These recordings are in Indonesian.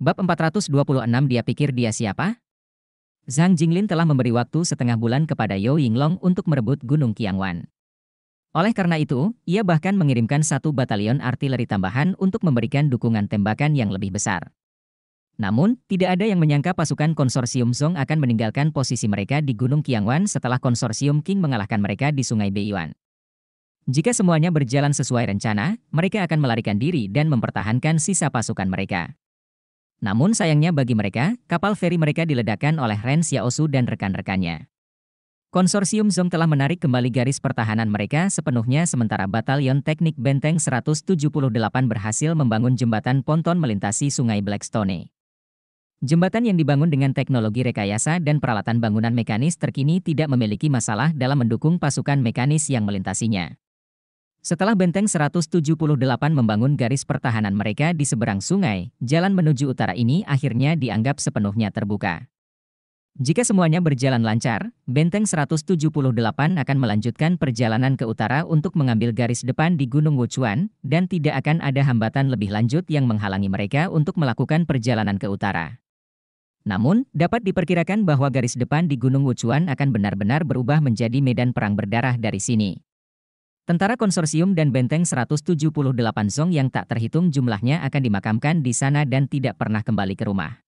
Bab 426 Dia pikir dia siapa? Zhang Jinglin telah memberi waktu setengah bulan kepada Yao Yinglong untuk merebut Gunung Qiangwan. Oleh karena itu, ia bahkan mengirimkan satu batalion artileri tambahan untuk memberikan dukungan tembakan yang lebih besar. Namun, tidak ada yang menyangka pasukan konsorsium Song akan meninggalkan posisi mereka di Gunung Qiangwan setelah konsorsium King mengalahkan mereka di Sungai Beiyuan. Jika semuanya berjalan sesuai rencana, mereka akan melarikan diri dan mempertahankan sisa pasukan mereka. Namun sayangnya bagi mereka, kapal feri mereka diledakkan oleh Ren Xiaosu dan rekan-rekannya. Konsorsium Zong telah menarik kembali garis pertahanan mereka sepenuhnya sementara Batalion Teknik Benteng 178 berhasil membangun jembatan ponton melintasi sungai Blackstone. Jembatan yang dibangun dengan teknologi rekayasa dan peralatan bangunan mekanis terkini tidak memiliki masalah dalam mendukung pasukan mekanis yang melintasinya. Setelah benteng 178 membangun garis pertahanan mereka di seberang sungai, jalan menuju utara ini akhirnya dianggap sepenuhnya terbuka. Jika semuanya berjalan lancar, benteng 178 akan melanjutkan perjalanan ke utara untuk mengambil garis depan di Gunung Wuchuan, dan tidak akan ada hambatan lebih lanjut yang menghalangi mereka untuk melakukan perjalanan ke utara. Namun, dapat diperkirakan bahwa garis depan di Gunung Wuchuan akan benar-benar berubah menjadi medan perang berdarah dari sini. Tentara konsorsium dan benteng 178 Zong yang tak terhitung jumlahnya akan dimakamkan di sana dan tidak pernah kembali ke rumah.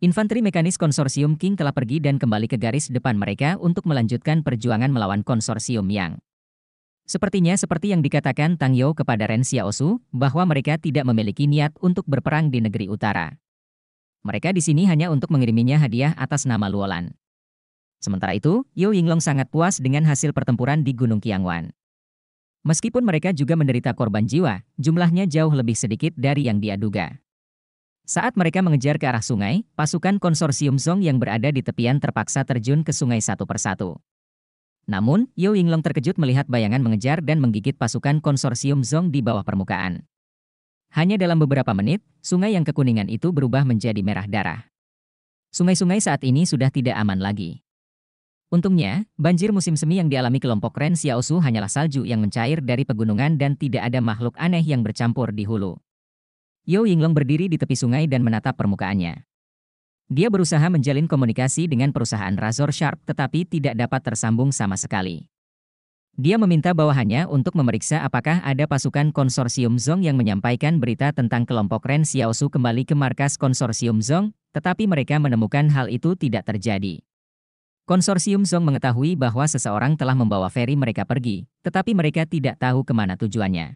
Infanteri mekanis konsorsium King telah pergi dan kembali ke garis depan mereka untuk melanjutkan perjuangan melawan konsorsium Yang. Sepertinya seperti yang dikatakan Tang Yeo kepada Ren Xiaosu, bahwa mereka tidak memiliki niat untuk berperang di negeri utara. Mereka di sini hanya untuk mengiriminya hadiah atas nama Luolan. Sementara itu, Yeo Yinglong sangat puas dengan hasil pertempuran di Gunung Kiangwan. Meskipun mereka juga menderita korban jiwa, jumlahnya jauh lebih sedikit dari yang diaduga. Saat mereka mengejar ke arah sungai, pasukan konsorsium Zong yang berada di tepian terpaksa terjun ke sungai satu persatu. Namun, Yu Yinglong terkejut melihat bayangan mengejar dan menggigit pasukan konsorsium Zong di bawah permukaan. Hanya dalam beberapa menit, sungai yang kekuningan itu berubah menjadi merah darah. Sungai-sungai saat ini sudah tidak aman lagi. Untungnya, banjir musim semi yang dialami kelompok Ren Xiaosu hanyalah salju yang mencair dari pegunungan dan tidak ada makhluk aneh yang bercampur di hulu. Yao Yinglong berdiri di tepi sungai dan menatap permukaannya. Dia berusaha menjalin komunikasi dengan perusahaan Razor Sharp tetapi tidak dapat tersambung sama sekali. Dia meminta bawahannya untuk memeriksa apakah ada pasukan konsorsium Zong yang menyampaikan berita tentang kelompok Ren Xiaosu kembali ke markas konsorsium Zong, tetapi mereka menemukan hal itu tidak terjadi. Konsorsium Zong mengetahui bahwa seseorang telah membawa feri mereka pergi, tetapi mereka tidak tahu kemana tujuannya.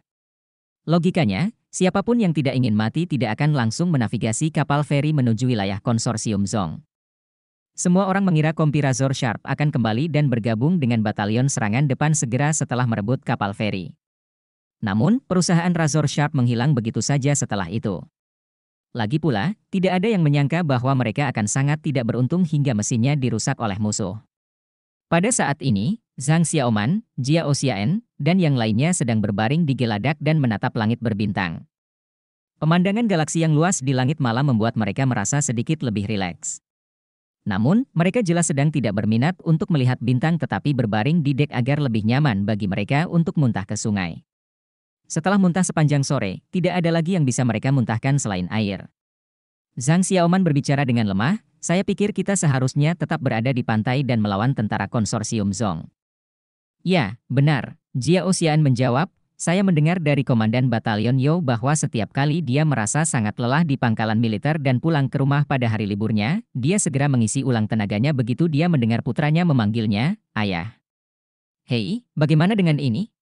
Logikanya, siapapun yang tidak ingin mati tidak akan langsung menavigasi kapal feri menuju wilayah konsorsium Zong. Semua orang mengira Kompi Razor Sharp akan kembali dan bergabung dengan batalion serangan depan segera setelah merebut kapal feri. Namun, perusahaan Razor Sharp menghilang begitu saja setelah itu. Lagi pula, tidak ada yang menyangka bahwa mereka akan sangat tidak beruntung hingga mesinnya dirusak oleh musuh. Pada saat ini, Zhang Xiaoman, Jia Oxian, dan yang lainnya sedang berbaring di geladak dan menatap langit berbintang. Pemandangan galaksi yang luas di langit malam membuat mereka merasa sedikit lebih rileks. Namun, mereka jelas sedang tidak berminat untuk melihat bintang tetapi berbaring di dek agar lebih nyaman bagi mereka untuk muntah ke sungai. Setelah muntah sepanjang sore, tidak ada lagi yang bisa mereka muntahkan selain air. Zhang Xiaoman berbicara dengan lemah, saya pikir kita seharusnya tetap berada di pantai dan melawan tentara konsorsium Zong. Ya, benar. Jia Ocean menjawab, saya mendengar dari Komandan Batalion Yo bahwa setiap kali dia merasa sangat lelah di pangkalan militer dan pulang ke rumah pada hari liburnya, dia segera mengisi ulang tenaganya begitu dia mendengar putranya memanggilnya, ayah. Hei, bagaimana dengan ini?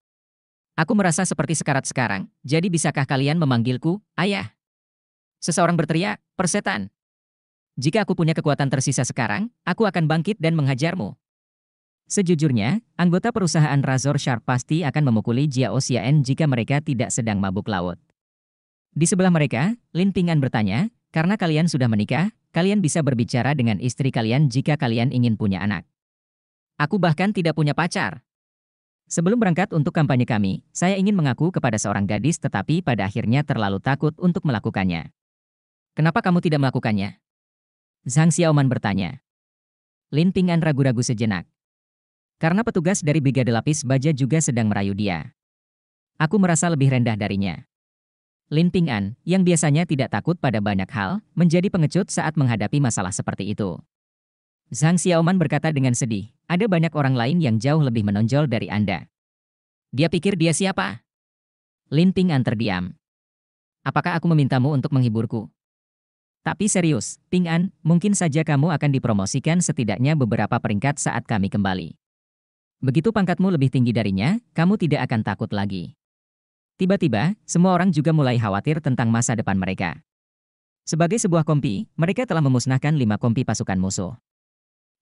Aku merasa seperti sekarat sekarang, jadi bisakah kalian memanggilku, ayah? Seseorang berteriak, persetan. Jika aku punya kekuatan tersisa sekarang, aku akan bangkit dan menghajarmu. Sejujurnya, anggota perusahaan Razor Sharp pasti akan memukuli Jia Osiaen jika mereka tidak sedang mabuk laut. Di sebelah mereka, Lin Pingan bertanya, karena kalian sudah menikah, kalian bisa berbicara dengan istri kalian jika kalian ingin punya anak. Aku bahkan tidak punya pacar. Sebelum berangkat untuk kampanye kami, saya ingin mengaku kepada seorang gadis tetapi pada akhirnya terlalu takut untuk melakukannya. Kenapa kamu tidak melakukannya? Zhang Xiaoman bertanya. Lin Ping'an ragu-ragu sejenak. Karena petugas dari Brigade Lapis Baja juga sedang merayu dia. Aku merasa lebih rendah darinya. Lin Ping'an, yang biasanya tidak takut pada banyak hal, menjadi pengecut saat menghadapi masalah seperti itu. Zhang Xiaoman berkata dengan sedih, ada banyak orang lain yang jauh lebih menonjol dari Anda. Dia pikir dia siapa? Linting An terdiam. Apakah aku memintamu untuk menghiburku? Tapi serius, Ping An, mungkin saja kamu akan dipromosikan setidaknya beberapa peringkat saat kami kembali. Begitu pangkatmu lebih tinggi darinya, kamu tidak akan takut lagi. Tiba-tiba, semua orang juga mulai khawatir tentang masa depan mereka. Sebagai sebuah kompi, mereka telah memusnahkan lima kompi pasukan musuh.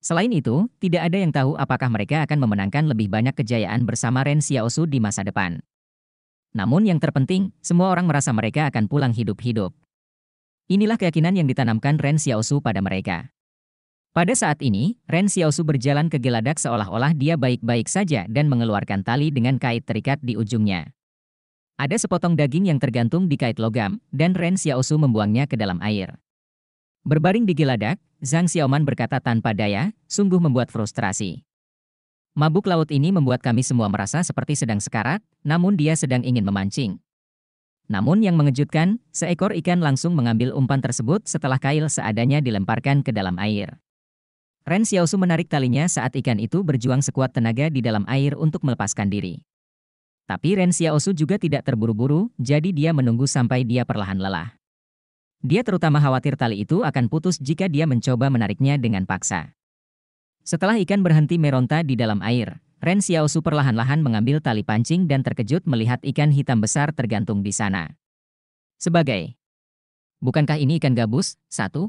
Selain itu, tidak ada yang tahu apakah mereka akan memenangkan lebih banyak kejayaan bersama Ren Xiaosu di masa depan. Namun yang terpenting, semua orang merasa mereka akan pulang hidup-hidup. Inilah keyakinan yang ditanamkan Ren Xiaosu pada mereka. Pada saat ini, Ren Xiaosu berjalan ke geladak seolah-olah dia baik-baik saja dan mengeluarkan tali dengan kait terikat di ujungnya. Ada sepotong daging yang tergantung di kait logam, dan Ren Xiaosu membuangnya ke dalam air. Berbaring di Geladak, Zhang Xiaoman berkata tanpa daya, sungguh membuat frustrasi. Mabuk laut ini membuat kami semua merasa seperti sedang sekarat, namun dia sedang ingin memancing. Namun yang mengejutkan, seekor ikan langsung mengambil umpan tersebut setelah kail seadanya dilemparkan ke dalam air. Ren Xiaosu menarik talinya saat ikan itu berjuang sekuat tenaga di dalam air untuk melepaskan diri. Tapi Ren Xiaosu juga tidak terburu-buru, jadi dia menunggu sampai dia perlahan lelah. Dia terutama khawatir tali itu akan putus jika dia mencoba menariknya dengan paksa. Setelah ikan berhenti meronta di dalam air, Ren Xiaosu perlahan-lahan mengambil tali pancing dan terkejut melihat ikan hitam besar tergantung di sana. Sebagai Bukankah ini ikan gabus? Satu.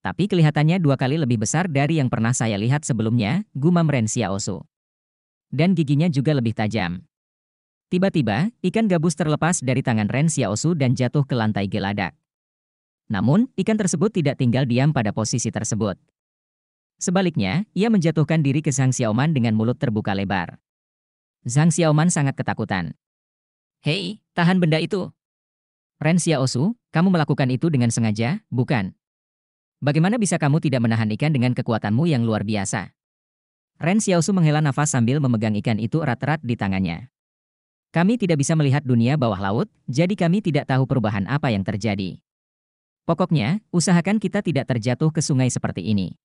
Tapi kelihatannya dua kali lebih besar dari yang pernah saya lihat sebelumnya, gumam Ren Xiaosu. Dan giginya juga lebih tajam. Tiba-tiba, ikan gabus terlepas dari tangan Ren Xiaosu dan jatuh ke lantai geladak. Namun, ikan tersebut tidak tinggal diam pada posisi tersebut. Sebaliknya, ia menjatuhkan diri ke Zhang Xiaoman dengan mulut terbuka lebar. Zhang Xiaoman sangat ketakutan. Hei, tahan benda itu. Ren Xiaosu, kamu melakukan itu dengan sengaja, bukan? Bagaimana bisa kamu tidak menahan ikan dengan kekuatanmu yang luar biasa? Ren Xiaosu menghela nafas sambil memegang ikan itu erat-erat di tangannya. Kami tidak bisa melihat dunia bawah laut, jadi kami tidak tahu perubahan apa yang terjadi. Pokoknya, usahakan kita tidak terjatuh ke sungai seperti ini.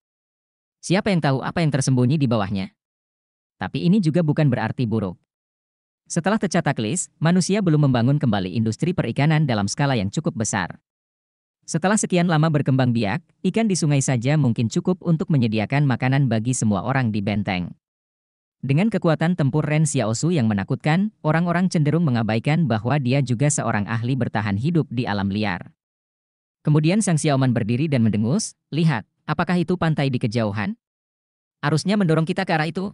Siapa yang tahu apa yang tersembunyi di bawahnya? Tapi ini juga bukan berarti buruk. Setelah tercatat list, manusia belum membangun kembali industri perikanan dalam skala yang cukup besar. Setelah sekian lama berkembang biak, ikan di sungai saja mungkin cukup untuk menyediakan makanan bagi semua orang di benteng. Dengan kekuatan tempur Ren Xiaosu yang menakutkan, orang-orang cenderung mengabaikan bahwa dia juga seorang ahli bertahan hidup di alam liar. Kemudian Sang Xiaoman berdiri dan mendengus, lihat, apakah itu pantai di kejauhan? Arusnya mendorong kita ke arah itu.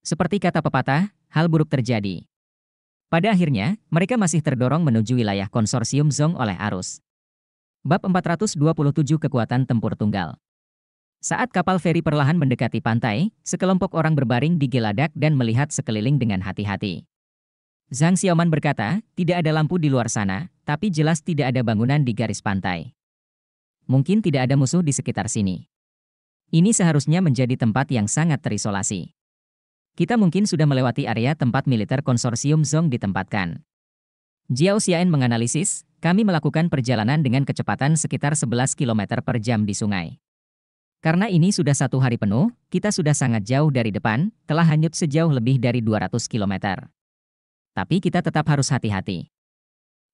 Seperti kata pepatah, hal buruk terjadi. Pada akhirnya, mereka masih terdorong menuju wilayah konsorsium Zong oleh arus. Bab 427 Kekuatan Tempur Tunggal Saat kapal feri perlahan mendekati pantai, sekelompok orang berbaring di geladak dan melihat sekeliling dengan hati-hati. Zhang Xiaoman berkata, tidak ada lampu di luar sana, tapi jelas tidak ada bangunan di garis pantai. Mungkin tidak ada musuh di sekitar sini. Ini seharusnya menjadi tempat yang sangat terisolasi. Kita mungkin sudah melewati area tempat militer konsorsium Zong ditempatkan. Jiao Xiaen menganalisis, kami melakukan perjalanan dengan kecepatan sekitar 11 km per jam di sungai. Karena ini sudah satu hari penuh, kita sudah sangat jauh dari depan, telah hanyut sejauh lebih dari 200 km tapi kita tetap harus hati-hati.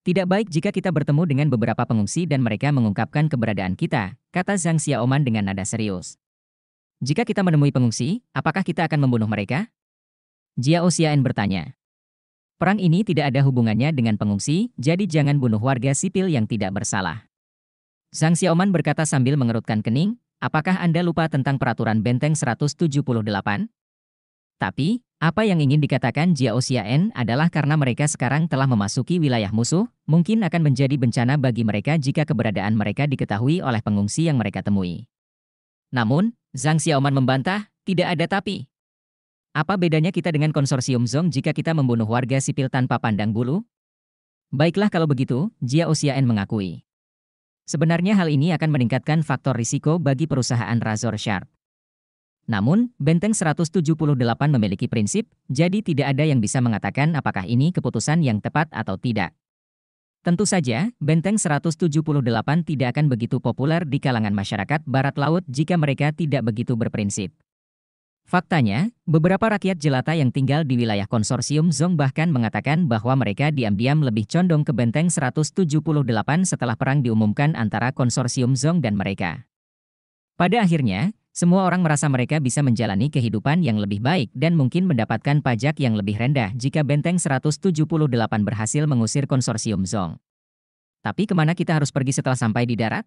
Tidak baik jika kita bertemu dengan beberapa pengungsi dan mereka mengungkapkan keberadaan kita, kata Zhang Xiaoman dengan nada serius. Jika kita menemui pengungsi, apakah kita akan membunuh mereka? Jia Xian bertanya. Perang ini tidak ada hubungannya dengan pengungsi, jadi jangan bunuh warga sipil yang tidak bersalah. Zhang Xiaoman berkata sambil mengerutkan kening, apakah Anda lupa tentang peraturan Benteng 178? Tapi, apa yang ingin dikatakan Jiaoxian adalah karena mereka sekarang telah memasuki wilayah musuh, mungkin akan menjadi bencana bagi mereka jika keberadaan mereka diketahui oleh pengungsi yang mereka temui. Namun, Zhang Xiaoman membantah, tidak ada tapi. Apa bedanya kita dengan konsorsium Zong jika kita membunuh warga sipil tanpa pandang bulu? Baiklah kalau begitu, Jiaoxian mengakui. Sebenarnya hal ini akan meningkatkan faktor risiko bagi perusahaan Razor Sharp. Namun, Benteng 178 memiliki prinsip, jadi tidak ada yang bisa mengatakan apakah ini keputusan yang tepat atau tidak. Tentu saja, Benteng 178 tidak akan begitu populer di kalangan masyarakat barat laut jika mereka tidak begitu berprinsip. Faktanya, beberapa rakyat jelata yang tinggal di wilayah konsorsium Zong bahkan mengatakan bahwa mereka diam-diam lebih condong ke Benteng 178 setelah perang diumumkan antara konsorsium Zong dan mereka. Pada akhirnya, semua orang merasa mereka bisa menjalani kehidupan yang lebih baik dan mungkin mendapatkan pajak yang lebih rendah jika Benteng 178 berhasil mengusir konsorsium Zong. Tapi kemana kita harus pergi setelah sampai di darat?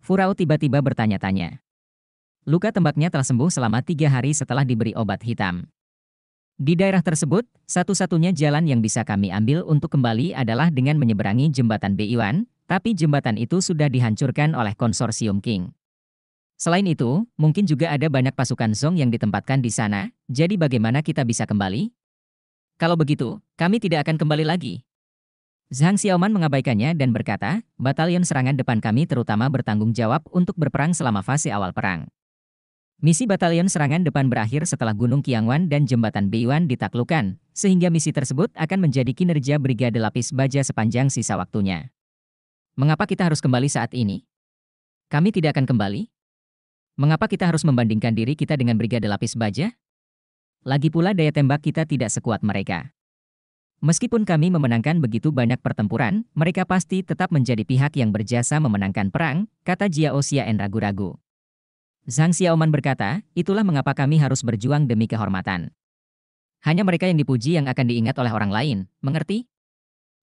Furao tiba-tiba bertanya-tanya. Luka tembaknya telah sembuh selama tiga hari setelah diberi obat hitam. Di daerah tersebut, satu-satunya jalan yang bisa kami ambil untuk kembali adalah dengan menyeberangi jembatan Beiwan, tapi jembatan itu sudah dihancurkan oleh konsorsium King. Selain itu, mungkin juga ada banyak pasukan Zong yang ditempatkan di sana, jadi bagaimana kita bisa kembali? Kalau begitu, kami tidak akan kembali lagi. Zhang Xiaoman mengabaikannya dan berkata, batalion serangan depan kami terutama bertanggung jawab untuk berperang selama fase awal perang. Misi batalion serangan depan berakhir setelah Gunung Qiangwan dan Jembatan Beiwan ditaklukkan, sehingga misi tersebut akan menjadi kinerja Brigade Lapis Baja sepanjang sisa waktunya. Mengapa kita harus kembali saat ini? Kami tidak akan kembali, Mengapa kita harus membandingkan diri kita dengan brigade lapis baja? Lagi pula daya tembak kita tidak sekuat mereka. Meskipun kami memenangkan begitu banyak pertempuran, mereka pasti tetap menjadi pihak yang berjasa memenangkan perang, kata Jiao Xiaen ragu-ragu. Zhang Xiaoman berkata, itulah mengapa kami harus berjuang demi kehormatan. Hanya mereka yang dipuji yang akan diingat oleh orang lain, mengerti?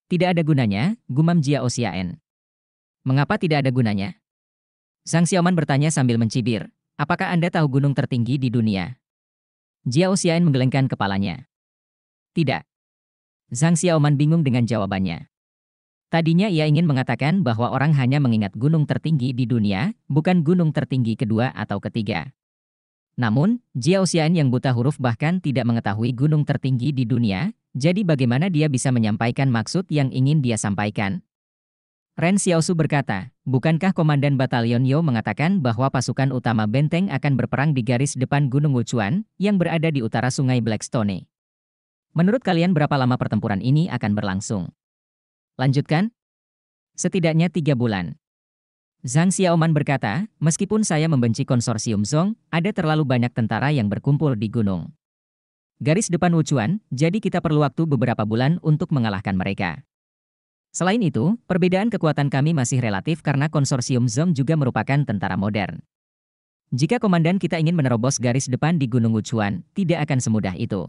Tidak ada gunanya, gumam Jiao Xiaen. Mengapa tidak ada gunanya? Zhang Xiaoman bertanya sambil mencibir, apakah Anda tahu gunung tertinggi di dunia? Jiao Xian menggelengkan kepalanya. Tidak. Zhang Xiaoman bingung dengan jawabannya. Tadinya ia ingin mengatakan bahwa orang hanya mengingat gunung tertinggi di dunia, bukan gunung tertinggi kedua atau ketiga. Namun, Jiao Xian yang buta huruf bahkan tidak mengetahui gunung tertinggi di dunia, jadi bagaimana dia bisa menyampaikan maksud yang ingin dia sampaikan? Ren Xiaosu berkata, bukankah Komandan Batalion Yo mengatakan bahwa pasukan utama benteng akan berperang di garis depan Gunung Wuchuan yang berada di utara sungai Blackstone? Menurut kalian berapa lama pertempuran ini akan berlangsung? Lanjutkan. Setidaknya tiga bulan. Zhang Xiaoman berkata, meskipun saya membenci konsorsium Zhong, ada terlalu banyak tentara yang berkumpul di gunung. Garis depan Wuchuan, jadi kita perlu waktu beberapa bulan untuk mengalahkan mereka. Selain itu, perbedaan kekuatan kami masih relatif karena konsorsium ZOM juga merupakan tentara modern. Jika komandan kita ingin menerobos garis depan di Gunung Ucuan, tidak akan semudah itu.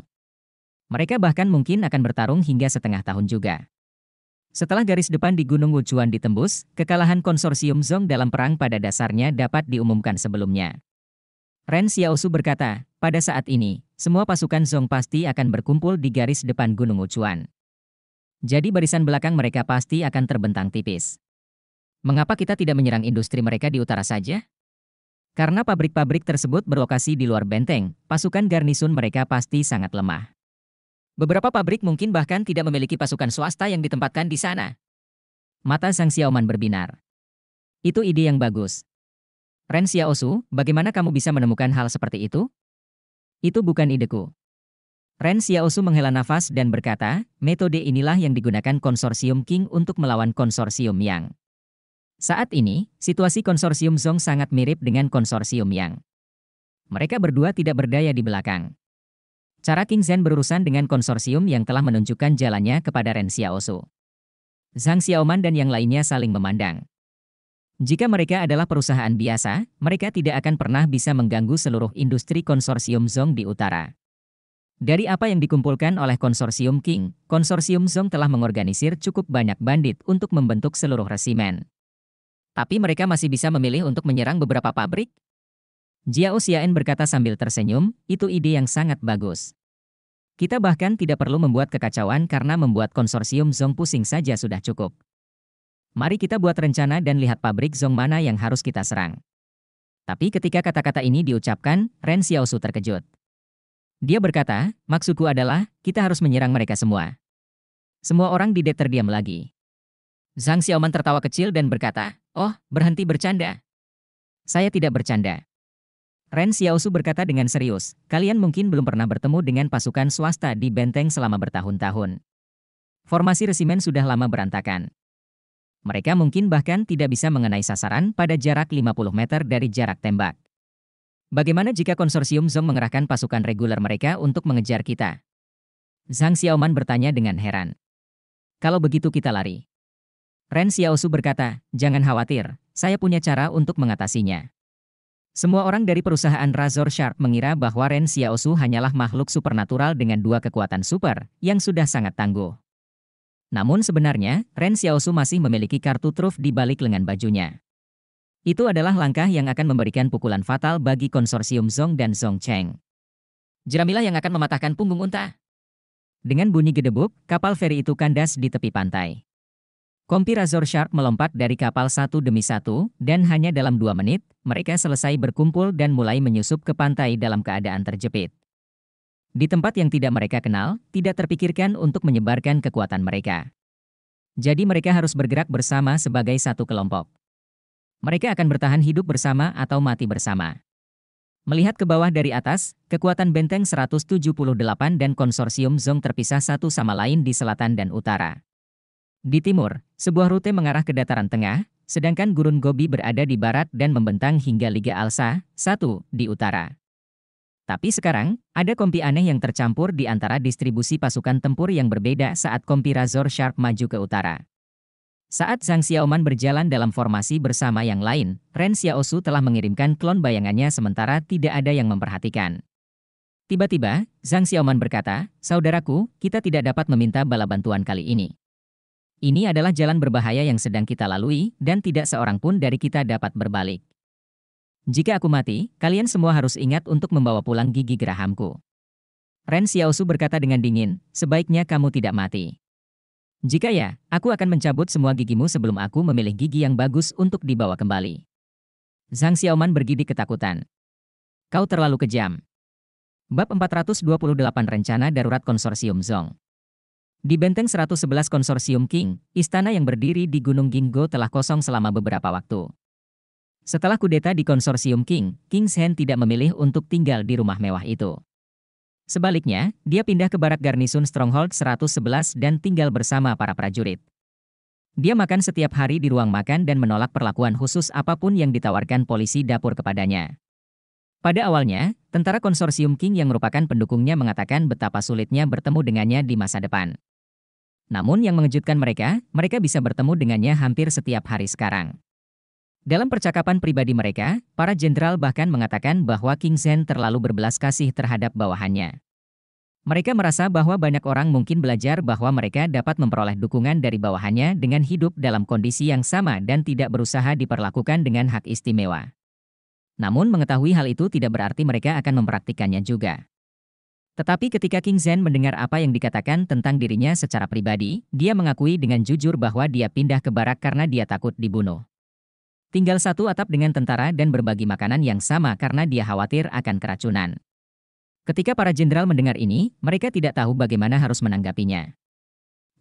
Mereka bahkan mungkin akan bertarung hingga setengah tahun juga. Setelah garis depan di Gunung Wuchuan ditembus, kekalahan konsorsium Zong dalam perang pada dasarnya dapat diumumkan sebelumnya. Ren Xiaosu berkata, pada saat ini, semua pasukan Zong pasti akan berkumpul di garis depan Gunung Wuchuan. Jadi barisan belakang mereka pasti akan terbentang tipis. Mengapa kita tidak menyerang industri mereka di utara saja? Karena pabrik-pabrik tersebut berlokasi di luar benteng, pasukan garnisun mereka pasti sangat lemah. Beberapa pabrik mungkin bahkan tidak memiliki pasukan swasta yang ditempatkan di sana. Mata Sang Xiaoman berbinar. Itu ide yang bagus. Ren Xiaosu, bagaimana kamu bisa menemukan hal seperti itu? Itu bukan ideku. Ren Xiaosu menghela nafas dan berkata, metode inilah yang digunakan konsorsium King untuk melawan konsorsium Yang. Saat ini, situasi konsorsium Zong sangat mirip dengan konsorsium Yang. Mereka berdua tidak berdaya di belakang. Cara King Zhen berurusan dengan konsorsium yang telah menunjukkan jalannya kepada Ren Xiaosu. Zhang Xiaoman dan yang lainnya saling memandang. Jika mereka adalah perusahaan biasa, mereka tidak akan pernah bisa mengganggu seluruh industri konsorsium Zong di utara. Dari apa yang dikumpulkan oleh konsorsium King, konsorsium Zong telah mengorganisir cukup banyak bandit untuk membentuk seluruh resimen. Tapi mereka masih bisa memilih untuk menyerang beberapa pabrik. Jiao berkata sambil tersenyum, itu ide yang sangat bagus. Kita bahkan tidak perlu membuat kekacauan karena membuat konsorsium Zong pusing saja sudah cukup. Mari kita buat rencana dan lihat pabrik Zong mana yang harus kita serang. Tapi ketika kata-kata ini diucapkan, Ren Xiaosu terkejut. Dia berkata, maksudku adalah, kita harus menyerang mereka semua. Semua orang di det terdiam lagi. Zhang Xiaoman tertawa kecil dan berkata, oh, berhenti bercanda. Saya tidak bercanda. Ren Xiaosu berkata dengan serius, kalian mungkin belum pernah bertemu dengan pasukan swasta di benteng selama bertahun-tahun. Formasi resimen sudah lama berantakan. Mereka mungkin bahkan tidak bisa mengenai sasaran pada jarak 50 meter dari jarak tembak. Bagaimana jika konsorsium Zong mengerahkan pasukan reguler mereka untuk mengejar kita? Zhang Xiaoman bertanya dengan heran. Kalau begitu kita lari. Ren Xiaosu berkata, jangan khawatir, saya punya cara untuk mengatasinya. Semua orang dari perusahaan Razor Sharp mengira bahwa Ren Xiaosu hanyalah makhluk supernatural dengan dua kekuatan super, yang sudah sangat tangguh. Namun sebenarnya, Ren Xiaosu masih memiliki kartu truf di balik lengan bajunya. Itu adalah langkah yang akan memberikan pukulan fatal bagi konsorsium Zong dan Zong Cheng. Jeramilah yang akan mematahkan punggung unta. Dengan bunyi gedebuk, kapal feri itu kandas di tepi pantai. Kompi Razor Shark melompat dari kapal satu demi satu, dan hanya dalam dua menit, mereka selesai berkumpul dan mulai menyusup ke pantai dalam keadaan terjepit. Di tempat yang tidak mereka kenal, tidak terpikirkan untuk menyebarkan kekuatan mereka. Jadi mereka harus bergerak bersama sebagai satu kelompok. Mereka akan bertahan hidup bersama atau mati bersama. Melihat ke bawah dari atas, kekuatan benteng 178 dan konsorsium Zong terpisah satu sama lain di selatan dan utara. Di timur, sebuah rute mengarah ke dataran tengah, sedangkan Gurun Gobi berada di barat dan membentang hingga Liga Alsa, satu di utara. Tapi sekarang, ada kompi aneh yang tercampur di antara distribusi pasukan tempur yang berbeda saat kompi Razor Sharp maju ke utara. Saat Zhang Xiaoman berjalan dalam formasi bersama yang lain, Ren Xiaosu telah mengirimkan klon bayangannya sementara tidak ada yang memperhatikan. Tiba-tiba, Zhang Xiaoman berkata, Saudaraku, kita tidak dapat meminta bala bantuan kali ini. Ini adalah jalan berbahaya yang sedang kita lalui, dan tidak seorang pun dari kita dapat berbalik. Jika aku mati, kalian semua harus ingat untuk membawa pulang gigi gerahamku. Ren Xiaosu berkata dengan dingin, sebaiknya kamu tidak mati. Jika ya, aku akan mencabut semua gigimu sebelum aku memilih gigi yang bagus untuk dibawa kembali. Zhang Xiaoman bergidik ketakutan. Kau terlalu kejam. Bab 428 Rencana Darurat Konsorsium Zong Di Benteng 111 Konsorsium King, istana yang berdiri di Gunung Ginggo telah kosong selama beberapa waktu. Setelah kudeta di Konsorsium King, King's Hand tidak memilih untuk tinggal di rumah mewah itu. Sebaliknya, dia pindah ke barat garnisun Stronghold 111 dan tinggal bersama para prajurit. Dia makan setiap hari di ruang makan dan menolak perlakuan khusus apapun yang ditawarkan polisi dapur kepadanya. Pada awalnya, tentara konsorsium King yang merupakan pendukungnya mengatakan betapa sulitnya bertemu dengannya di masa depan. Namun yang mengejutkan mereka, mereka bisa bertemu dengannya hampir setiap hari sekarang. Dalam percakapan pribadi mereka, para jenderal bahkan mengatakan bahwa King Zen terlalu berbelas kasih terhadap bawahannya. Mereka merasa bahwa banyak orang mungkin belajar bahwa mereka dapat memperoleh dukungan dari bawahannya dengan hidup dalam kondisi yang sama dan tidak berusaha diperlakukan dengan hak istimewa. Namun mengetahui hal itu tidak berarti mereka akan mempraktikkannya juga. Tetapi ketika King Zen mendengar apa yang dikatakan tentang dirinya secara pribadi, dia mengakui dengan jujur bahwa dia pindah ke barak karena dia takut dibunuh. Tinggal satu atap dengan tentara dan berbagi makanan yang sama karena dia khawatir akan keracunan. Ketika para jenderal mendengar ini, mereka tidak tahu bagaimana harus menanggapinya.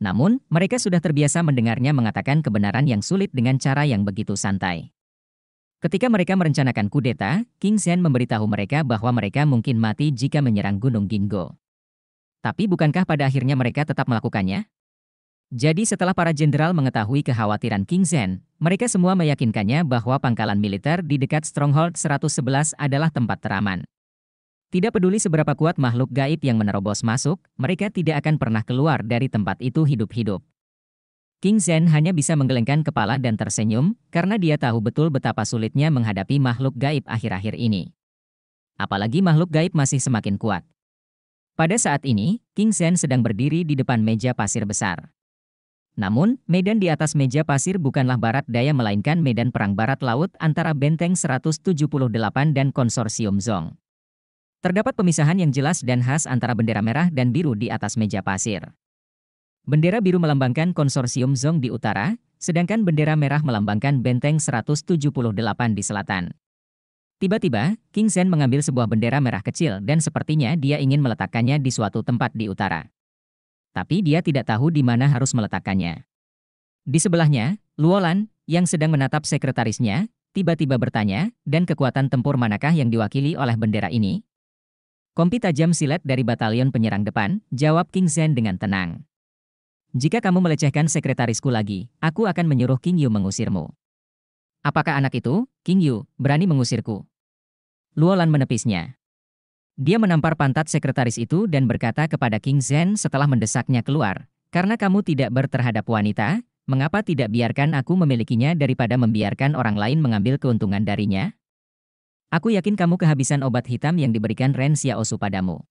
Namun, mereka sudah terbiasa mendengarnya mengatakan kebenaran yang sulit dengan cara yang begitu santai. Ketika mereka merencanakan kudeta, King Sen memberitahu mereka bahwa mereka mungkin mati jika menyerang Gunung Gingo. Tapi bukankah pada akhirnya mereka tetap melakukannya? Jadi setelah para jenderal mengetahui kekhawatiran King Zen, mereka semua meyakinkannya bahwa pangkalan militer di dekat Stronghold 111 adalah tempat teraman. Tidak peduli seberapa kuat makhluk gaib yang menerobos masuk, mereka tidak akan pernah keluar dari tempat itu hidup-hidup. King Zen hanya bisa menggelengkan kepala dan tersenyum, karena dia tahu betul betapa sulitnya menghadapi makhluk gaib akhir-akhir ini. Apalagi makhluk gaib masih semakin kuat. Pada saat ini, King Zen sedang berdiri di depan meja pasir besar. Namun, medan di atas meja pasir bukanlah barat daya melainkan medan perang barat laut antara Benteng 178 dan konsorsium Zong. Terdapat pemisahan yang jelas dan khas antara bendera merah dan biru di atas meja pasir. Bendera biru melambangkan konsorsium Zong di utara, sedangkan bendera merah melambangkan Benteng 178 di selatan. Tiba-tiba, King Zen mengambil sebuah bendera merah kecil dan sepertinya dia ingin meletakkannya di suatu tempat di utara tapi dia tidak tahu di mana harus meletakkannya. Di sebelahnya, Luolan, yang sedang menatap sekretarisnya, tiba-tiba bertanya, dan kekuatan tempur manakah yang diwakili oleh bendera ini? Kompi tajam silet dari batalion penyerang depan, jawab King Zen dengan tenang. Jika kamu melecehkan sekretarisku lagi, aku akan menyuruh King Yu mengusirmu. Apakah anak itu, King Yu, berani mengusirku? Luolan menepisnya. Dia menampar pantat sekretaris itu dan berkata kepada King Zen setelah mendesaknya keluar, karena kamu tidak berterhadap wanita, mengapa tidak biarkan aku memilikinya daripada membiarkan orang lain mengambil keuntungan darinya? Aku yakin kamu kehabisan obat hitam yang diberikan Ren Xiaosu padamu.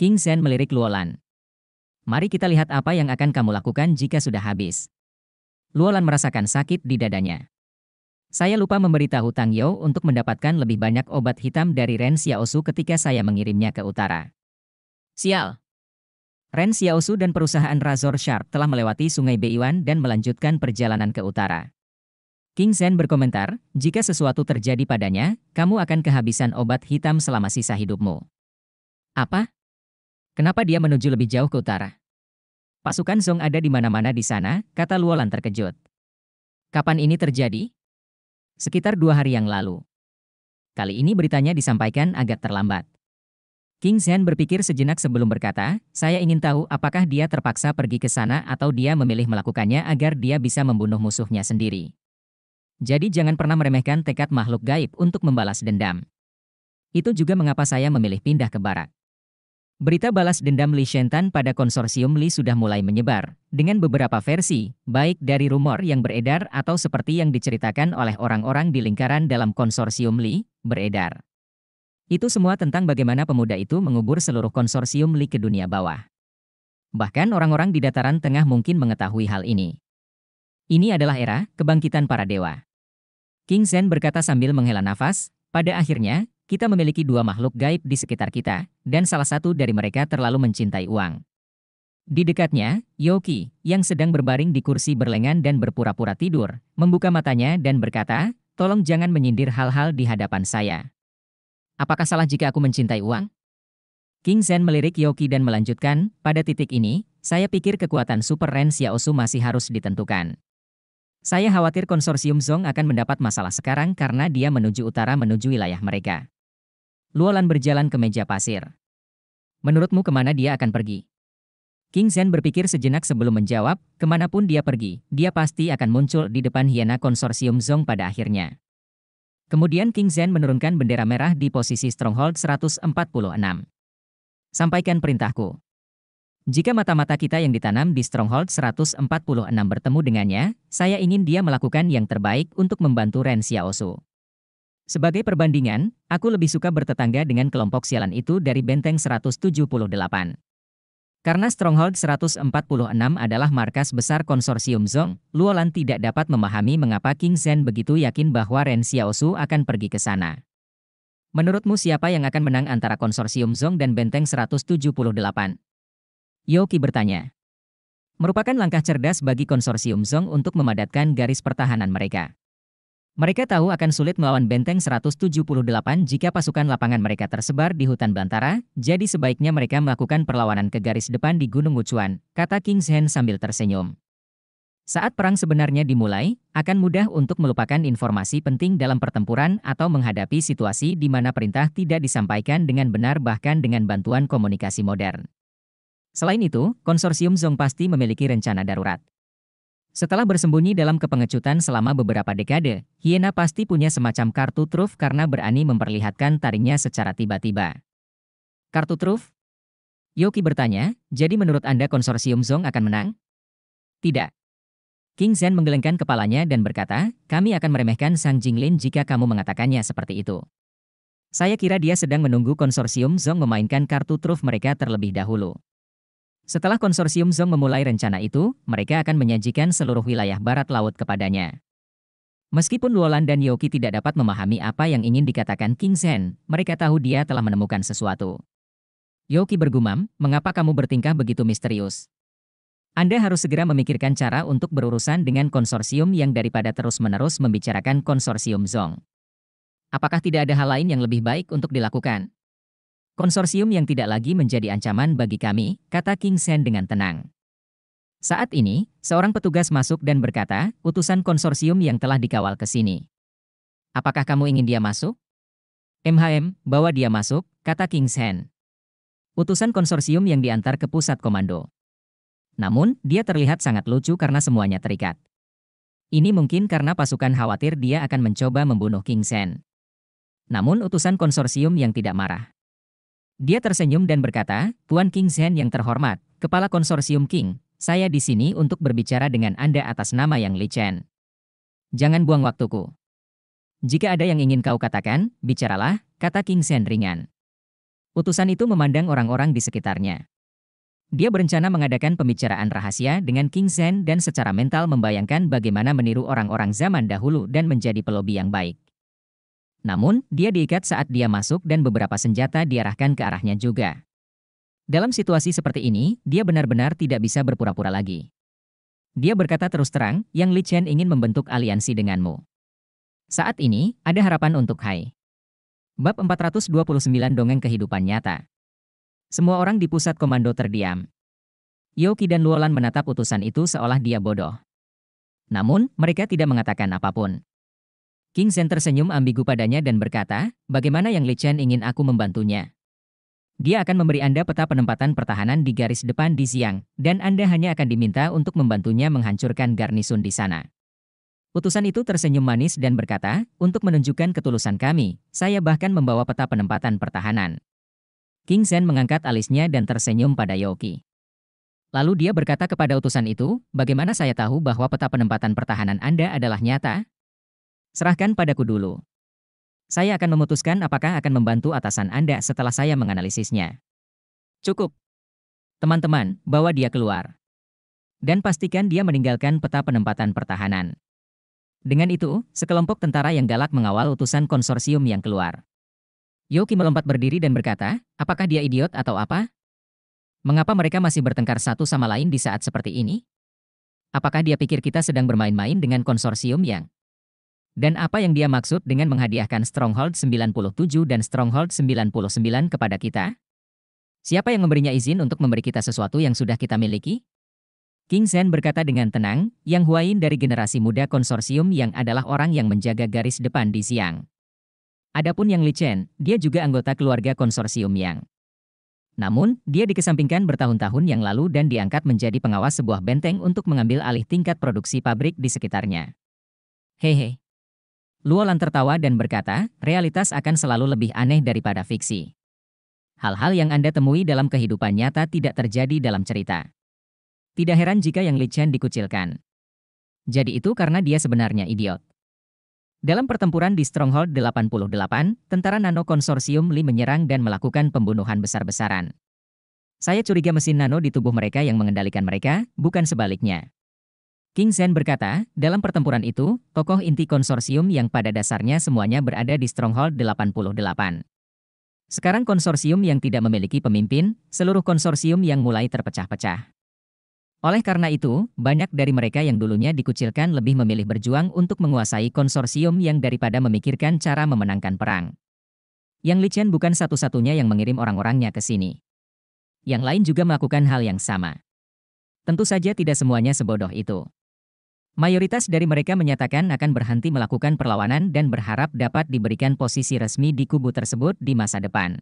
King Zen melirik Luolan. Mari kita lihat apa yang akan kamu lakukan jika sudah habis. Luolan merasakan sakit di dadanya. Saya lupa memberitahu Tang Yao untuk mendapatkan lebih banyak obat hitam dari Ren Xiaosu ketika saya mengirimnya ke utara. Sial! Ren Xiaosu dan perusahaan Razor Sharp telah melewati sungai Beiwan dan melanjutkan perjalanan ke utara. King Zen berkomentar, jika sesuatu terjadi padanya, kamu akan kehabisan obat hitam selama sisa hidupmu. Apa? Kenapa dia menuju lebih jauh ke utara? Pasukan Song ada di mana-mana di sana, kata Luolan terkejut. Kapan ini terjadi? sekitar dua hari yang lalu. Kali ini beritanya disampaikan agak terlambat. King Xian berpikir sejenak sebelum berkata, saya ingin tahu apakah dia terpaksa pergi ke sana atau dia memilih melakukannya agar dia bisa membunuh musuhnya sendiri. Jadi jangan pernah meremehkan tekad makhluk gaib untuk membalas dendam. Itu juga mengapa saya memilih pindah ke barat. Berita balas dendam Li Shentan pada konsorsium Li sudah mulai menyebar, dengan beberapa versi, baik dari rumor yang beredar atau seperti yang diceritakan oleh orang-orang di lingkaran dalam konsorsium Li, beredar. Itu semua tentang bagaimana pemuda itu mengubur seluruh konsorsium Li ke dunia bawah. Bahkan orang-orang di dataran tengah mungkin mengetahui hal ini. Ini adalah era kebangkitan para dewa. King Zen berkata sambil menghela nafas, pada akhirnya, kita memiliki dua makhluk gaib di sekitar kita, dan salah satu dari mereka terlalu mencintai uang. Di dekatnya, Yoki, yang sedang berbaring di kursi berlengan dan berpura-pura tidur, membuka matanya dan berkata, tolong jangan menyindir hal-hal di hadapan saya. Apakah salah jika aku mencintai uang? King Zen melirik Yoki dan melanjutkan, pada titik ini, saya pikir kekuatan Super Ren Xiaosu masih harus ditentukan. Saya khawatir konsorsium Zong akan mendapat masalah sekarang karena dia menuju utara menuju wilayah mereka. Luolan berjalan ke meja pasir. Menurutmu kemana dia akan pergi? King Zhen berpikir sejenak sebelum menjawab, kemanapun dia pergi, dia pasti akan muncul di depan hiena konsorsium Zong pada akhirnya. Kemudian King Zen menurunkan bendera merah di posisi Stronghold 146. Sampaikan perintahku. Jika mata-mata kita yang ditanam di Stronghold 146 bertemu dengannya, saya ingin dia melakukan yang terbaik untuk membantu Ren Xiaosu. Sebagai perbandingan, aku lebih suka bertetangga dengan kelompok sialan itu dari Benteng 178. Karena Stronghold 146 adalah markas besar konsorsium Zong, Luolan tidak dapat memahami mengapa King Zen begitu yakin bahwa Ren Xiaosu akan pergi ke sana. Menurutmu siapa yang akan menang antara konsorsium Zong dan Benteng 178? Yoki bertanya. Merupakan langkah cerdas bagi konsorsium Zong untuk memadatkan garis pertahanan mereka. Mereka tahu akan sulit melawan benteng 178 jika pasukan lapangan mereka tersebar di hutan belantara, jadi sebaiknya mereka melakukan perlawanan ke garis depan di Gunung Wuchuan, kata King Shen sambil tersenyum. Saat perang sebenarnya dimulai, akan mudah untuk melupakan informasi penting dalam pertempuran atau menghadapi situasi di mana perintah tidak disampaikan dengan benar bahkan dengan bantuan komunikasi modern. Selain itu, konsorsium Zong pasti memiliki rencana darurat. Setelah bersembunyi dalam kepengecutan selama beberapa dekade, hiena pasti punya semacam kartu truf karena berani memperlihatkan taringnya secara tiba-tiba. Kartu truf? Yoki bertanya, jadi menurut Anda konsorsium Zong akan menang? Tidak. King Zen menggelengkan kepalanya dan berkata, kami akan meremehkan Sang Jinglin jika kamu mengatakannya seperti itu. Saya kira dia sedang menunggu konsorsium Zong memainkan kartu truf mereka terlebih dahulu. Setelah konsorsium Zong memulai rencana itu, mereka akan menyajikan seluruh wilayah barat laut kepadanya. Meskipun Luolan dan Yoki tidak dapat memahami apa yang ingin dikatakan King Zen, mereka tahu dia telah menemukan sesuatu. Yoki bergumam, mengapa kamu bertingkah begitu misterius? Anda harus segera memikirkan cara untuk berurusan dengan konsorsium yang daripada terus-menerus membicarakan konsorsium Zong. Apakah tidak ada hal lain yang lebih baik untuk dilakukan? Konsorsium yang tidak lagi menjadi ancaman bagi kami, kata King Sen dengan tenang. Saat ini, seorang petugas masuk dan berkata, utusan konsorsium yang telah dikawal ke sini. Apakah kamu ingin dia masuk? MHM, bawa dia masuk, kata King Sen. Utusan konsorsium yang diantar ke pusat komando. Namun, dia terlihat sangat lucu karena semuanya terikat. Ini mungkin karena pasukan khawatir dia akan mencoba membunuh King Sen. Namun utusan konsorsium yang tidak marah. Dia tersenyum dan berkata, Tuan King Zhen yang terhormat, Kepala Konsorsium King, saya di sini untuk berbicara dengan Anda atas nama yang Li Chen. Jangan buang waktuku. Jika ada yang ingin kau katakan, bicaralah, kata King Zhen ringan. Utusan itu memandang orang-orang di sekitarnya. Dia berencana mengadakan pembicaraan rahasia dengan King Zhen dan secara mental membayangkan bagaimana meniru orang-orang zaman dahulu dan menjadi pelobi yang baik. Namun, dia diikat saat dia masuk dan beberapa senjata diarahkan ke arahnya juga. Dalam situasi seperti ini, dia benar-benar tidak bisa berpura-pura lagi. Dia berkata terus terang, yang Li Chen ingin membentuk aliansi denganmu. Saat ini, ada harapan untuk Hai. Bab 429 Dongeng Kehidupan Nyata Semua orang di pusat komando terdiam. Yoki dan Luolan menatap utusan itu seolah dia bodoh. Namun, mereka tidak mengatakan apapun. King Sen tersenyum ambigu padanya dan berkata, bagaimana yang Li Chen ingin aku membantunya? Dia akan memberi Anda peta penempatan pertahanan di garis depan di siang, dan Anda hanya akan diminta untuk membantunya menghancurkan garnisun di sana. Utusan itu tersenyum manis dan berkata, untuk menunjukkan ketulusan kami, saya bahkan membawa peta penempatan pertahanan. King Sen mengangkat alisnya dan tersenyum pada Yoki. Lalu dia berkata kepada utusan itu, bagaimana saya tahu bahwa peta penempatan pertahanan Anda adalah nyata? Serahkan padaku dulu. Saya akan memutuskan apakah akan membantu atasan Anda setelah saya menganalisisnya. Cukup. Teman-teman, bawa dia keluar. Dan pastikan dia meninggalkan peta penempatan pertahanan. Dengan itu, sekelompok tentara yang galak mengawal utusan konsorsium yang keluar. Yoki melompat berdiri dan berkata, apakah dia idiot atau apa? Mengapa mereka masih bertengkar satu sama lain di saat seperti ini? Apakah dia pikir kita sedang bermain-main dengan konsorsium yang dan apa yang dia maksud dengan menghadiahkan Stronghold 97 dan Stronghold 99 kepada kita? Siapa yang memberinya izin untuk memberi kita sesuatu yang sudah kita miliki? King Zen berkata dengan tenang, Yang Huain dari generasi muda konsorsium yang adalah orang yang menjaga garis depan di siang. Adapun Yang Li Chen, dia juga anggota keluarga konsorsium Yang. Namun, dia dikesampingkan bertahun-tahun yang lalu dan diangkat menjadi pengawas sebuah benteng untuk mengambil alih tingkat produksi pabrik di sekitarnya. Hehe. Luolan tertawa dan berkata, realitas akan selalu lebih aneh daripada fiksi. Hal-hal yang Anda temui dalam kehidupan nyata tidak terjadi dalam cerita. Tidak heran jika yang licin dikucilkan. Jadi itu karena dia sebenarnya idiot. Dalam pertempuran di Stronghold 88, tentara Nano Konsorsium Li menyerang dan melakukan pembunuhan besar-besaran. Saya curiga mesin nano di tubuh mereka yang mengendalikan mereka, bukan sebaliknya. King Zen berkata, dalam pertempuran itu, tokoh inti konsorsium yang pada dasarnya semuanya berada di Stronghold 88. Sekarang konsorsium yang tidak memiliki pemimpin, seluruh konsorsium yang mulai terpecah-pecah. Oleh karena itu, banyak dari mereka yang dulunya dikucilkan lebih memilih berjuang untuk menguasai konsorsium yang daripada memikirkan cara memenangkan perang. Yang Li Chen bukan satu-satunya yang mengirim orang-orangnya ke sini. Yang lain juga melakukan hal yang sama. Tentu saja tidak semuanya sebodoh itu. Mayoritas dari mereka menyatakan akan berhenti melakukan perlawanan dan berharap dapat diberikan posisi resmi di kubu tersebut di masa depan.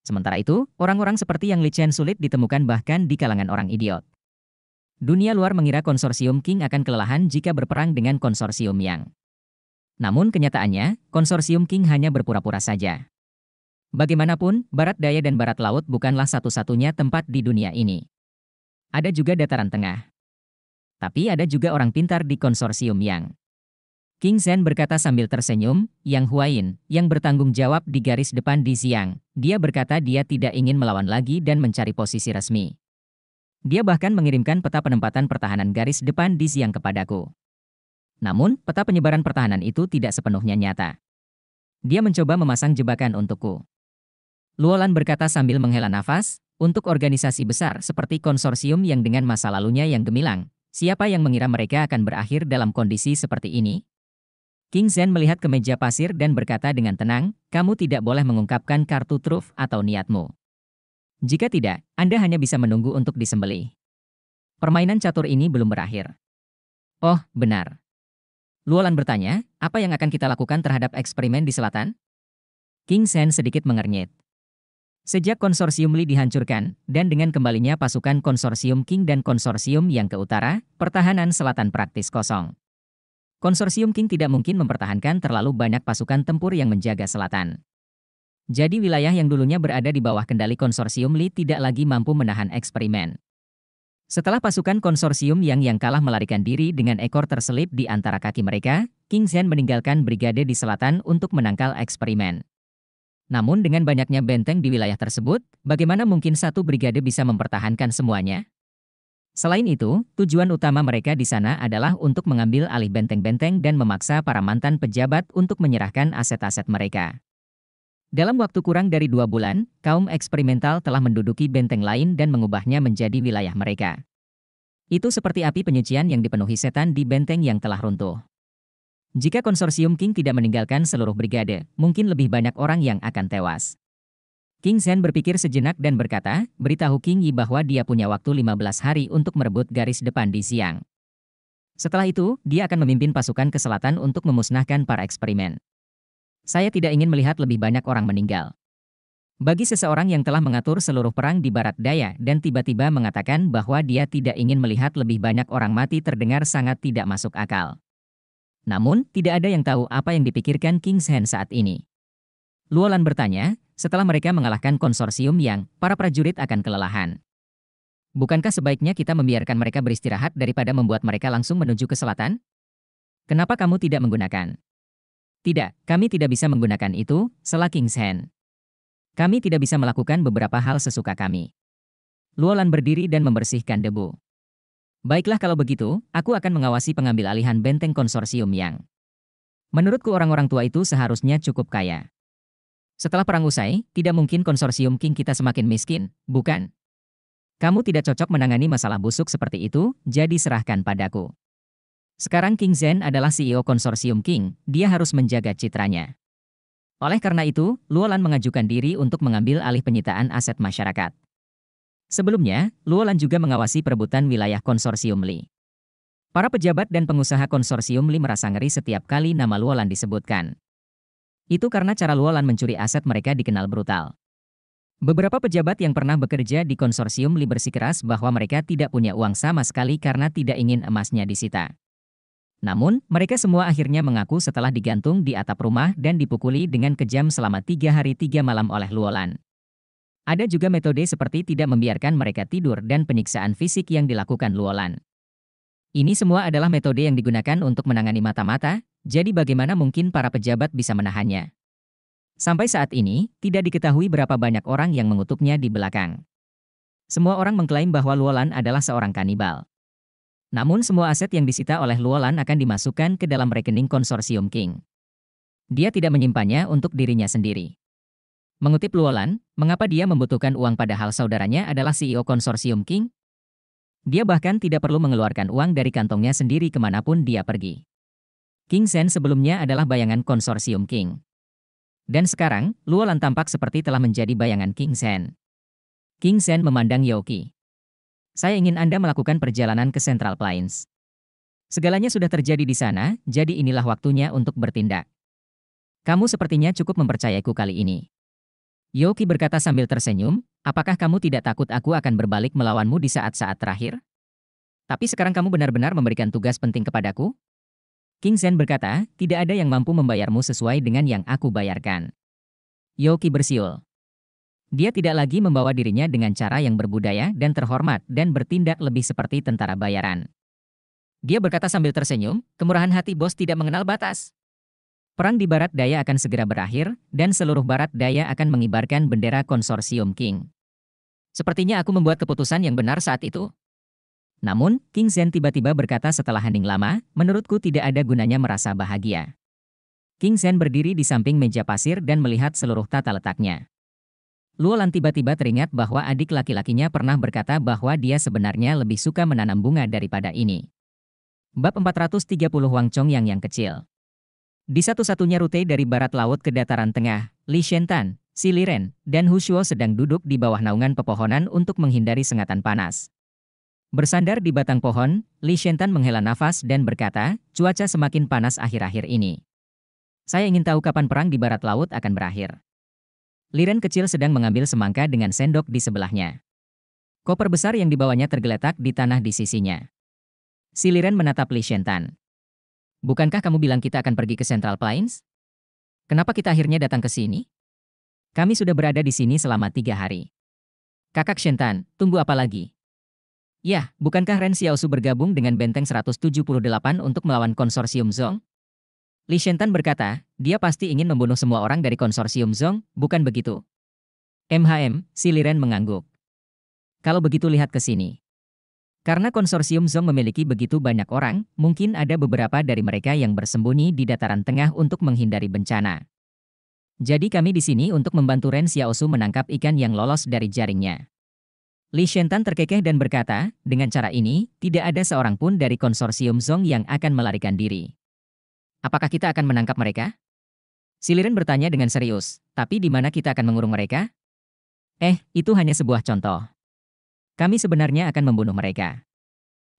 Sementara itu, orang-orang seperti yang Li Chen sulit ditemukan bahkan di kalangan orang idiot. Dunia luar mengira konsorsium King akan kelelahan jika berperang dengan konsorsium Yang. Namun kenyataannya, konsorsium King hanya berpura-pura saja. Bagaimanapun, barat daya dan barat laut bukanlah satu-satunya tempat di dunia ini. Ada juga dataran tengah. Tapi ada juga orang pintar di konsorsium Yang. King Zen berkata sambil tersenyum, Yang Huain, yang bertanggung jawab di garis depan di Xiang, dia berkata dia tidak ingin melawan lagi dan mencari posisi resmi. Dia bahkan mengirimkan peta penempatan pertahanan garis depan di Xiang kepadaku. Namun, peta penyebaran pertahanan itu tidak sepenuhnya nyata. Dia mencoba memasang jebakan untukku. Luolan berkata sambil menghela nafas, untuk organisasi besar seperti konsorsium yang dengan masa lalunya yang gemilang, Siapa yang mengira mereka akan berakhir dalam kondisi seperti ini? King Zen melihat ke meja pasir dan berkata dengan tenang, kamu tidak boleh mengungkapkan kartu truf atau niatmu. Jika tidak, Anda hanya bisa menunggu untuk disembelih. Permainan catur ini belum berakhir. Oh, benar. Luolan bertanya, apa yang akan kita lakukan terhadap eksperimen di selatan? King Sen sedikit mengernyit. Sejak konsorsium Li dihancurkan, dan dengan kembalinya pasukan konsorsium King dan konsorsium yang ke utara, pertahanan selatan praktis kosong. Konsorsium King tidak mungkin mempertahankan terlalu banyak pasukan tempur yang menjaga selatan. Jadi wilayah yang dulunya berada di bawah kendali konsorsium Li tidak lagi mampu menahan eksperimen. Setelah pasukan konsorsium yang yang kalah melarikan diri dengan ekor terselip di antara kaki mereka, King Zhen meninggalkan brigade di selatan untuk menangkal eksperimen. Namun dengan banyaknya benteng di wilayah tersebut, bagaimana mungkin satu brigade bisa mempertahankan semuanya? Selain itu, tujuan utama mereka di sana adalah untuk mengambil alih benteng-benteng dan memaksa para mantan pejabat untuk menyerahkan aset-aset mereka. Dalam waktu kurang dari dua bulan, kaum eksperimental telah menduduki benteng lain dan mengubahnya menjadi wilayah mereka. Itu seperti api penyucian yang dipenuhi setan di benteng yang telah runtuh. Jika konsorsium King tidak meninggalkan seluruh brigade, mungkin lebih banyak orang yang akan tewas. King Shen berpikir sejenak dan berkata, beritahu King Yi bahwa dia punya waktu 15 hari untuk merebut garis depan di siang. Setelah itu, dia akan memimpin pasukan ke selatan untuk memusnahkan para eksperimen. Saya tidak ingin melihat lebih banyak orang meninggal. Bagi seseorang yang telah mengatur seluruh perang di barat daya dan tiba-tiba mengatakan bahwa dia tidak ingin melihat lebih banyak orang mati terdengar sangat tidak masuk akal. Namun, tidak ada yang tahu apa yang dipikirkan King's Hand saat ini. Luolan bertanya, setelah mereka mengalahkan konsorsium yang para prajurit akan kelelahan. Bukankah sebaiknya kita membiarkan mereka beristirahat daripada membuat mereka langsung menuju ke selatan? Kenapa kamu tidak menggunakan? Tidak, kami tidak bisa menggunakan itu, selah King's Hand. Kami tidak bisa melakukan beberapa hal sesuka kami. Luolan berdiri dan membersihkan debu. Baiklah kalau begitu, aku akan mengawasi pengambil alihan benteng konsorsium yang Menurutku orang-orang tua itu seharusnya cukup kaya. Setelah perang usai, tidak mungkin konsorsium King kita semakin miskin, bukan? Kamu tidak cocok menangani masalah busuk seperti itu, jadi serahkan padaku. Sekarang King Zen adalah CEO konsorsium King, dia harus menjaga citranya. Oleh karena itu, Luolan mengajukan diri untuk mengambil alih penyitaan aset masyarakat. Sebelumnya, Luolan juga mengawasi perebutan wilayah konsorsium Li. Para pejabat dan pengusaha konsorsium Li merasa ngeri setiap kali nama Luolan disebutkan. Itu karena cara Luolan mencuri aset mereka dikenal brutal. Beberapa pejabat yang pernah bekerja di konsorsium Li bersikeras bahwa mereka tidak punya uang sama sekali karena tidak ingin emasnya disita. Namun, mereka semua akhirnya mengaku setelah digantung di atap rumah dan dipukuli dengan kejam selama tiga hari tiga malam oleh Luolan. Ada juga metode seperti tidak membiarkan mereka tidur dan penyiksaan fisik yang dilakukan Luolan. Ini semua adalah metode yang digunakan untuk menangani mata-mata, jadi bagaimana mungkin para pejabat bisa menahannya? Sampai saat ini, tidak diketahui berapa banyak orang yang mengutuknya di belakang. Semua orang mengklaim bahwa Luolan adalah seorang kanibal. Namun semua aset yang disita oleh Luolan akan dimasukkan ke dalam rekening konsorsium King. Dia tidak menyimpannya untuk dirinya sendiri. Mengutip Luolan, mengapa dia membutuhkan uang padahal saudaranya adalah CEO konsorsium King? Dia bahkan tidak perlu mengeluarkan uang dari kantongnya sendiri kemanapun dia pergi. King Sen sebelumnya adalah bayangan konsorsium King. Dan sekarang, Luolan tampak seperti telah menjadi bayangan King Sen. King Sen memandang Yoki. Saya ingin Anda melakukan perjalanan ke Central Plains. Segalanya sudah terjadi di sana, jadi inilah waktunya untuk bertindak. Kamu sepertinya cukup mempercayaiku kali ini. Yoki berkata sambil tersenyum, apakah kamu tidak takut aku akan berbalik melawanmu di saat-saat terakhir? Tapi sekarang kamu benar-benar memberikan tugas penting kepadaku? King Zen berkata, tidak ada yang mampu membayarmu sesuai dengan yang aku bayarkan. Yoki bersiul. Dia tidak lagi membawa dirinya dengan cara yang berbudaya dan terhormat dan bertindak lebih seperti tentara bayaran. Dia berkata sambil tersenyum, kemurahan hati bos tidak mengenal batas. Perang di Barat Daya akan segera berakhir, dan seluruh Barat Daya akan mengibarkan bendera konsorsium King. Sepertinya aku membuat keputusan yang benar saat itu. Namun, King Zen tiba-tiba berkata setelah hening lama, menurutku tidak ada gunanya merasa bahagia. King Zen berdiri di samping meja pasir dan melihat seluruh tata letaknya. Luolan tiba-tiba teringat bahwa adik laki-lakinya pernah berkata bahwa dia sebenarnya lebih suka menanam bunga daripada ini. Bab 430 Wang Chong Yang yang kecil. Di satu-satunya rute dari barat laut ke dataran tengah, Li Shentan, Siliren, dan Hushuo sedang duduk di bawah naungan pepohonan untuk menghindari sengatan panas. Bersandar di batang pohon, Li Shentan menghela nafas dan berkata, cuaca semakin panas akhir-akhir ini. Saya ingin tahu kapan perang di barat laut akan berakhir. Liren kecil sedang mengambil semangka dengan sendok di sebelahnya. Koper besar yang dibawanya tergeletak di tanah di sisinya. Si Liren menatap Li Shentan. Bukankah kamu bilang kita akan pergi ke Central Plains? Kenapa kita akhirnya datang ke sini? Kami sudah berada di sini selama tiga hari. Kakak Shentan, tunggu apa lagi? Yah, bukankah Ren Xiaosu bergabung dengan Benteng 178 untuk melawan konsorsium Zong? Li Shentan berkata, dia pasti ingin membunuh semua orang dari konsorsium Zong, bukan begitu? MHM, si Liren mengangguk. Kalau begitu lihat ke sini. Karena konsorsium Zong memiliki begitu banyak orang, mungkin ada beberapa dari mereka yang bersembunyi di dataran tengah untuk menghindari bencana. Jadi kami di sini untuk membantu Ren Xiaosu menangkap ikan yang lolos dari jaringnya. Li Shentan terkekeh dan berkata, dengan cara ini, tidak ada seorang pun dari konsorsium Zong yang akan melarikan diri. Apakah kita akan menangkap mereka? Siliren bertanya dengan serius, tapi di mana kita akan mengurung mereka? Eh, itu hanya sebuah contoh. Kami sebenarnya akan membunuh mereka.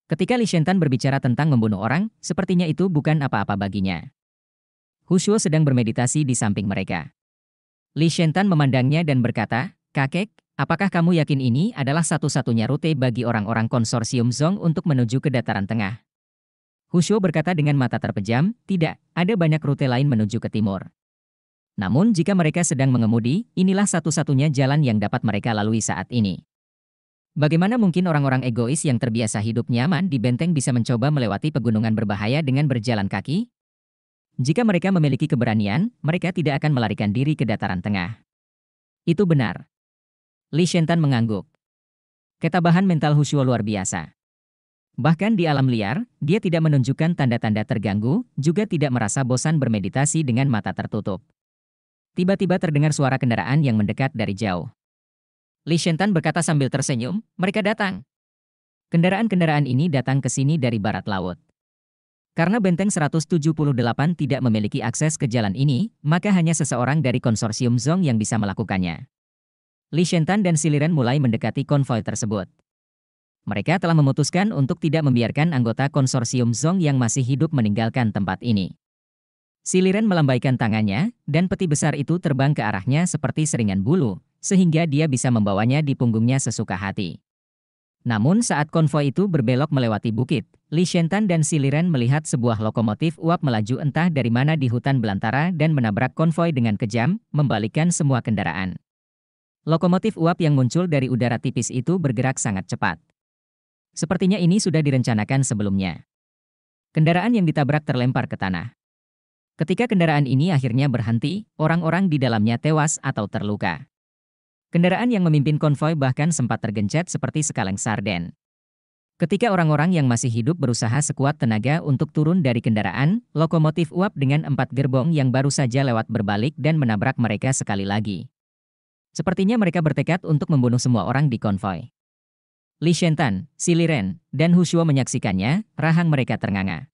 Ketika Li Shentan berbicara tentang membunuh orang, sepertinya itu bukan apa-apa baginya. Hu Shuo sedang bermeditasi di samping mereka. Li Shentan memandangnya dan berkata, Kakek, apakah kamu yakin ini adalah satu-satunya rute bagi orang-orang konsorsium Zong untuk menuju ke dataran tengah? Hu Shuo berkata dengan mata terpejam, tidak, ada banyak rute lain menuju ke timur. Namun jika mereka sedang mengemudi, inilah satu-satunya jalan yang dapat mereka lalui saat ini. Bagaimana mungkin orang-orang egois yang terbiasa hidup nyaman di benteng bisa mencoba melewati pegunungan berbahaya dengan berjalan kaki? Jika mereka memiliki keberanian, mereka tidak akan melarikan diri ke dataran tengah. Itu benar. Li Shentan mengangguk. Ketabahan mental Hushuo luar biasa. Bahkan di alam liar, dia tidak menunjukkan tanda-tanda terganggu, juga tidak merasa bosan bermeditasi dengan mata tertutup. Tiba-tiba terdengar suara kendaraan yang mendekat dari jauh. Li Shentan berkata sambil tersenyum, mereka datang. Kendaraan-kendaraan ini datang ke sini dari barat laut. Karena benteng 178 tidak memiliki akses ke jalan ini, maka hanya seseorang dari konsorsium Zong yang bisa melakukannya. Li Shentan dan Siliren mulai mendekati konvoi tersebut. Mereka telah memutuskan untuk tidak membiarkan anggota konsorsium Zong yang masih hidup meninggalkan tempat ini. Siliren melambaikan tangannya, dan peti besar itu terbang ke arahnya seperti seringan bulu, sehingga dia bisa membawanya di punggungnya sesuka hati. Namun saat konvoi itu berbelok melewati bukit, Li Shentan dan Si Liren melihat sebuah lokomotif uap melaju entah dari mana di hutan belantara dan menabrak konvoi dengan kejam, membalikkan semua kendaraan. Lokomotif uap yang muncul dari udara tipis itu bergerak sangat cepat. Sepertinya ini sudah direncanakan sebelumnya. Kendaraan yang ditabrak terlempar ke tanah. Ketika kendaraan ini akhirnya berhenti, orang-orang di dalamnya tewas atau terluka. Kendaraan yang memimpin konvoi bahkan sempat tergencet seperti sekaleng sarden. Ketika orang-orang yang masih hidup berusaha sekuat tenaga untuk turun dari kendaraan, lokomotif uap dengan empat gerbong yang baru saja lewat berbalik dan menabrak mereka sekali lagi. Sepertinya mereka bertekad untuk membunuh semua orang di konvoi. Li Shentan, Siliren, dan Hushuo menyaksikannya, rahang mereka ternganga.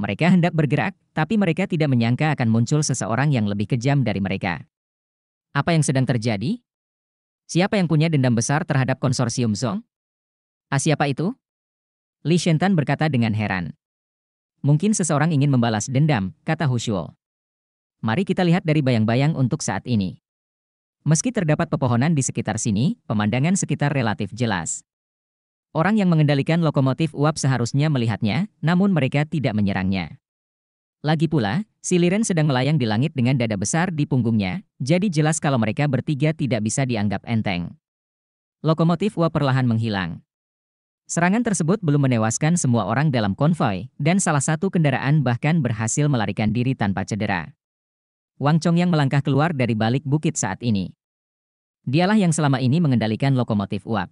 Mereka hendak bergerak, tapi mereka tidak menyangka akan muncul seseorang yang lebih kejam dari mereka. Apa yang sedang terjadi? Siapa yang punya dendam besar terhadap konsorsium Zong? Ah siapa itu? Li Shentan berkata dengan heran. Mungkin seseorang ingin membalas dendam, kata Hu Hushuo. Mari kita lihat dari bayang-bayang untuk saat ini. Meski terdapat pepohonan di sekitar sini, pemandangan sekitar relatif jelas. Orang yang mengendalikan lokomotif uap seharusnya melihatnya, namun mereka tidak menyerangnya. Lagi pula, si Liren sedang melayang di langit dengan dada besar di punggungnya, jadi jelas kalau mereka bertiga tidak bisa dianggap enteng. Lokomotif Wa perlahan menghilang. Serangan tersebut belum menewaskan semua orang dalam konvoi, dan salah satu kendaraan bahkan berhasil melarikan diri tanpa cedera. Wang Chong yang melangkah keluar dari balik bukit saat ini. Dialah yang selama ini mengendalikan lokomotif uap.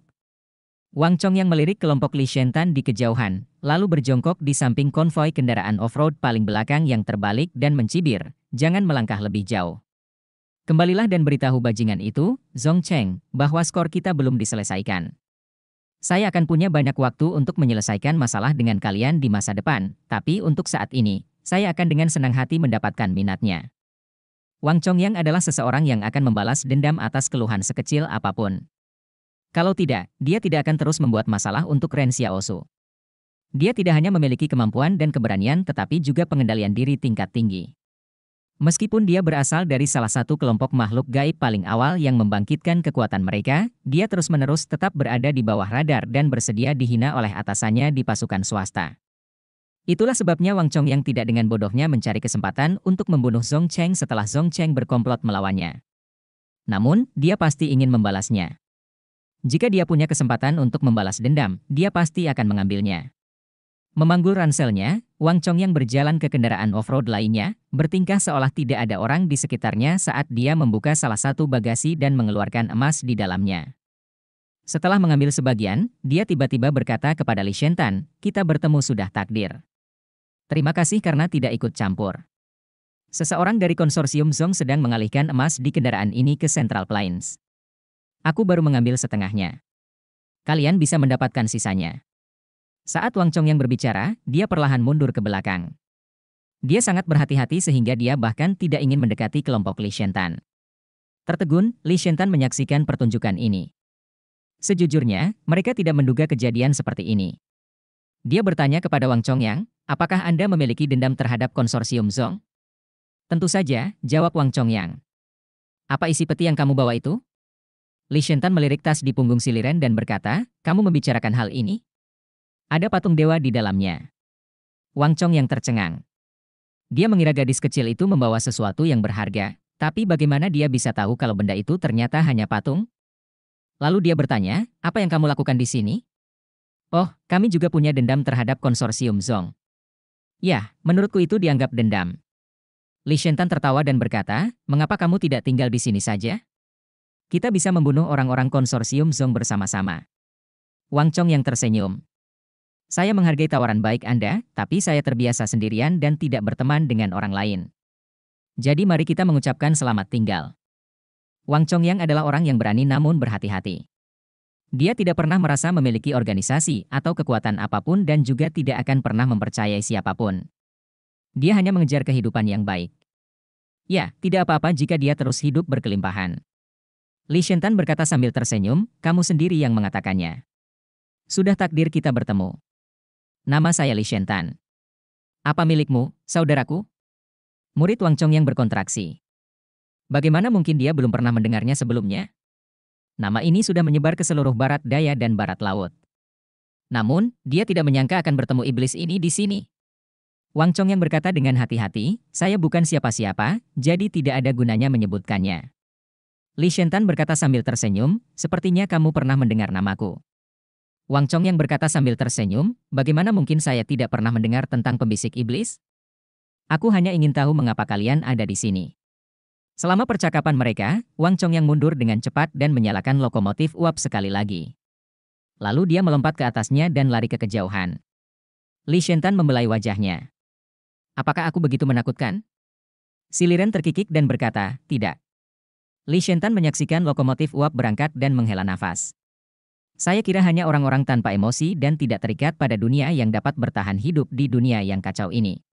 Wang Chong yang melirik kelompok Li Shentan di kejauhan, lalu berjongkok di samping konvoi kendaraan off-road paling belakang yang terbalik dan mencibir, jangan melangkah lebih jauh. Kembalilah dan beritahu bajingan itu, Zong Cheng, bahwa skor kita belum diselesaikan. Saya akan punya banyak waktu untuk menyelesaikan masalah dengan kalian di masa depan, tapi untuk saat ini, saya akan dengan senang hati mendapatkan minatnya. Wang Chong yang adalah seseorang yang akan membalas dendam atas keluhan sekecil apapun. Kalau tidak, dia tidak akan terus membuat masalah untuk Ren Xiaosu. Dia tidak hanya memiliki kemampuan dan keberanian tetapi juga pengendalian diri tingkat tinggi. Meskipun dia berasal dari salah satu kelompok makhluk gaib paling awal yang membangkitkan kekuatan mereka, dia terus-menerus tetap berada di bawah radar dan bersedia dihina oleh atasannya di pasukan swasta. Itulah sebabnya Wang Chong yang tidak dengan bodohnya mencari kesempatan untuk membunuh Zhong Cheng setelah Zhong Cheng berkomplot melawannya. Namun, dia pasti ingin membalasnya. Jika dia punya kesempatan untuk membalas dendam, dia pasti akan mengambilnya. Memanggul ranselnya, Wang Chong yang berjalan ke kendaraan off-road lainnya, bertingkah seolah tidak ada orang di sekitarnya saat dia membuka salah satu bagasi dan mengeluarkan emas di dalamnya. Setelah mengambil sebagian, dia tiba-tiba berkata kepada Li Shentan, kita bertemu sudah takdir. Terima kasih karena tidak ikut campur. Seseorang dari konsorsium Zong sedang mengalihkan emas di kendaraan ini ke Central Plains. Aku baru mengambil setengahnya. Kalian bisa mendapatkan sisanya. Saat Wang Chong yang berbicara, dia perlahan mundur ke belakang. Dia sangat berhati-hati sehingga dia bahkan tidak ingin mendekati kelompok Li Shentan. Tertegun, Li Shentan menyaksikan pertunjukan ini. Sejujurnya, mereka tidak menduga kejadian seperti ini. Dia bertanya kepada Wang Chong Yang, apakah Anda memiliki dendam terhadap konsorsium Zong? Tentu saja, jawab Wang Chong Yang. Apa isi peti yang kamu bawa itu? Li Shentan melirik tas di punggung Siliren dan berkata, kamu membicarakan hal ini? Ada patung dewa di dalamnya. Wang Chong yang tercengang. Dia mengira gadis kecil itu membawa sesuatu yang berharga, tapi bagaimana dia bisa tahu kalau benda itu ternyata hanya patung? Lalu dia bertanya, apa yang kamu lakukan di sini? Oh, kami juga punya dendam terhadap konsorsium Zong. Ya, menurutku itu dianggap dendam. Li Shentan tertawa dan berkata, mengapa kamu tidak tinggal di sini saja? Kita bisa membunuh orang-orang konsorsium Zong bersama-sama. Wang Chong yang tersenyum. Saya menghargai tawaran baik Anda, tapi saya terbiasa sendirian dan tidak berteman dengan orang lain. Jadi mari kita mengucapkan selamat tinggal. Wang Chong Yang adalah orang yang berani namun berhati-hati. Dia tidak pernah merasa memiliki organisasi atau kekuatan apapun dan juga tidak akan pernah mempercayai siapapun. Dia hanya mengejar kehidupan yang baik. Ya, tidak apa-apa jika dia terus hidup berkelimpahan. Li Shentan berkata sambil tersenyum, kamu sendiri yang mengatakannya. Sudah takdir kita bertemu. Nama saya Li Shentan. Apa milikmu, saudaraku? Murid Wang Chong yang berkontraksi. Bagaimana mungkin dia belum pernah mendengarnya sebelumnya? Nama ini sudah menyebar ke seluruh barat daya dan barat laut. Namun, dia tidak menyangka akan bertemu iblis ini di sini. Wang Chong yang berkata dengan hati-hati, saya bukan siapa-siapa, jadi tidak ada gunanya menyebutkannya. Li Shentan berkata sambil tersenyum, sepertinya kamu pernah mendengar namaku. Wang Chong yang berkata sambil tersenyum, bagaimana mungkin saya tidak pernah mendengar tentang pembisik iblis? Aku hanya ingin tahu mengapa kalian ada di sini. Selama percakapan mereka, Wang Chong yang mundur dengan cepat dan menyalakan lokomotif uap sekali lagi. Lalu dia melompat ke atasnya dan lari ke kejauhan. Li Shentan membelai wajahnya. Apakah aku begitu menakutkan? Siliren terkikik dan berkata, tidak. Li Shentan menyaksikan lokomotif uap berangkat dan menghela nafas. Saya kira hanya orang-orang tanpa emosi dan tidak terikat pada dunia yang dapat bertahan hidup di dunia yang kacau ini.